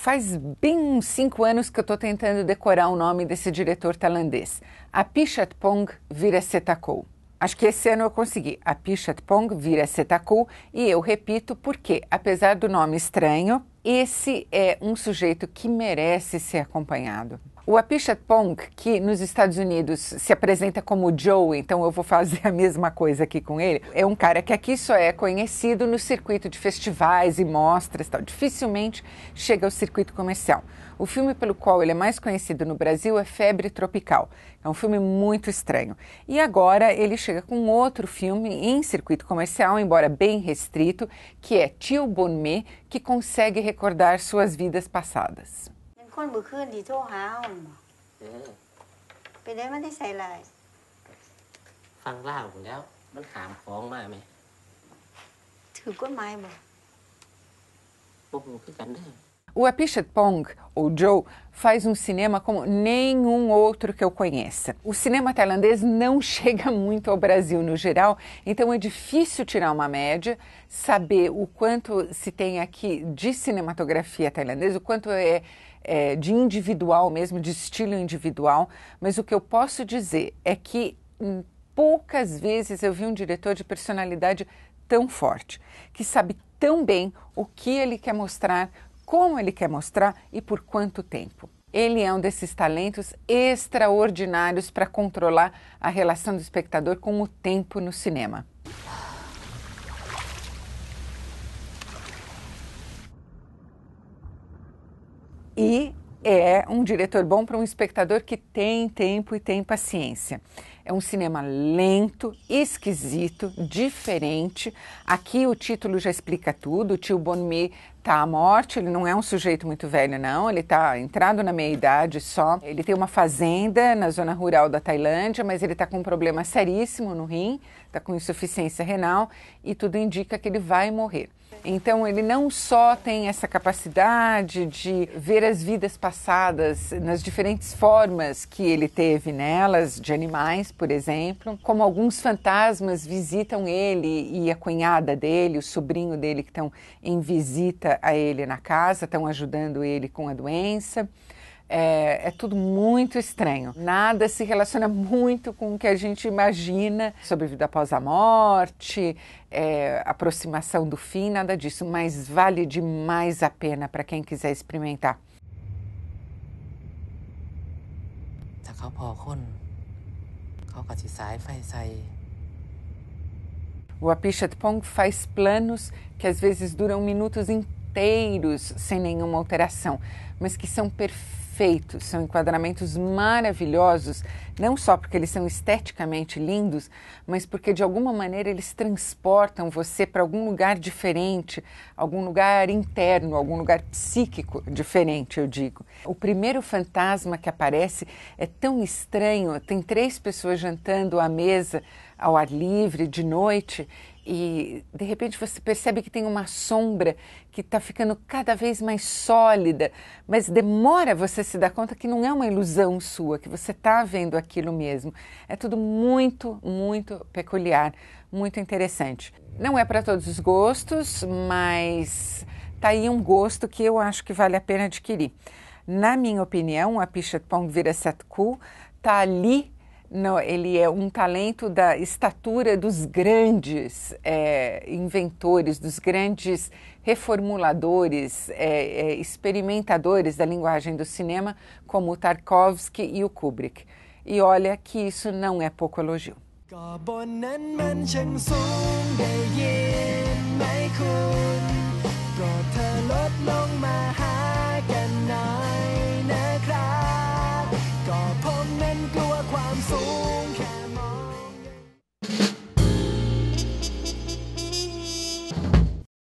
Faz bem uns cinco anos que eu estou tentando decorar o nome desse diretor tailandês. vira Setakul. Acho que esse ano eu consegui. vira Setakul e eu repito porque, apesar do nome estranho, esse é um sujeito que merece ser acompanhado. O Apichat Pong, que nos Estados Unidos se apresenta como Joe, então eu vou fazer a mesma coisa aqui com ele, é um cara que aqui só é conhecido no circuito de festivais e mostras tal. Dificilmente chega ao circuito comercial. O filme pelo qual ele é mais conhecido no Brasil é Febre Tropical. É um filme muito estranho. E agora ele chega com outro filme em circuito comercial, embora bem restrito, que é Tio Bonmé, que consegue recordar suas vidas passadas. คนบุคืนที่โทรหาเฮาเอเป็นได้มันได้ใส่ลายฟังเล่าผมแล้ว มันถามของมาไหมถือกฎหมายบ่พวกมคือกันเด้อ O Apichat Pong, ou Joe, faz um cinema como nenhum outro que eu conheça. O cinema tailandês não chega muito ao Brasil no geral, então é difícil tirar uma média, saber o quanto se tem aqui de cinematografia tailandesa, o quanto é, é de individual mesmo, de estilo individual. Mas o que eu posso dizer é que poucas vezes eu vi um diretor de personalidade tão forte, que sabe tão bem o que ele quer mostrar como ele quer mostrar e por quanto tempo. Ele é um desses talentos extraordinários para controlar a relação do espectador com o tempo no cinema. E é um diretor bom para um espectador que tem tempo e tem paciência. É um cinema lento, esquisito, diferente. Aqui o título já explica tudo. O tio Bonmi está à morte, ele não é um sujeito muito velho, não. Ele está entrado na meia-idade só. Ele tem uma fazenda na zona rural da Tailândia, mas ele está com um problema seríssimo no rim, está com insuficiência renal e tudo indica que ele vai morrer. Então, ele não só tem essa capacidade de ver as vidas passadas nas diferentes formas que ele teve nelas, de animais, por exemplo, como alguns fantasmas visitam ele e a cunhada dele, o sobrinho dele, que estão em visita a ele na casa, estão ajudando ele com a doença. É, é, tudo muito estranho. Nada se relaciona muito com o que a gente imagina sobre vida após a morte, é, aproximação do fim, nada disso. Mas vale demais a pena para quem quiser experimentar. O Apichat Pong faz planos que às vezes duram minutos inteiros sem nenhuma alteração, mas que são perfeitos perfeitos, são enquadramentos maravilhosos, não só porque eles são esteticamente lindos, mas porque de alguma maneira eles transportam você para algum lugar diferente, algum lugar interno, algum lugar psíquico diferente, eu digo. O primeiro fantasma que aparece é tão estranho, tem três pessoas jantando à mesa ao ar livre de noite e de repente você percebe que tem uma sombra que está ficando cada vez mais sólida, mas demora você se dar conta que não é uma ilusão sua, que você está vendo aquilo mesmo. É tudo muito, muito peculiar, muito interessante. Não é para todos os gostos, mas está aí um gosto que eu acho que vale a pena adquirir. Na minha opinião, a Pichat Pong Virasatku está ali não, ele é um talento da estatura dos grandes é, inventores, dos grandes reformuladores, é, é, experimentadores da linguagem do cinema, como o Tarkovsky e o Kubrick. E olha que isso não é pouco elogio. I'm so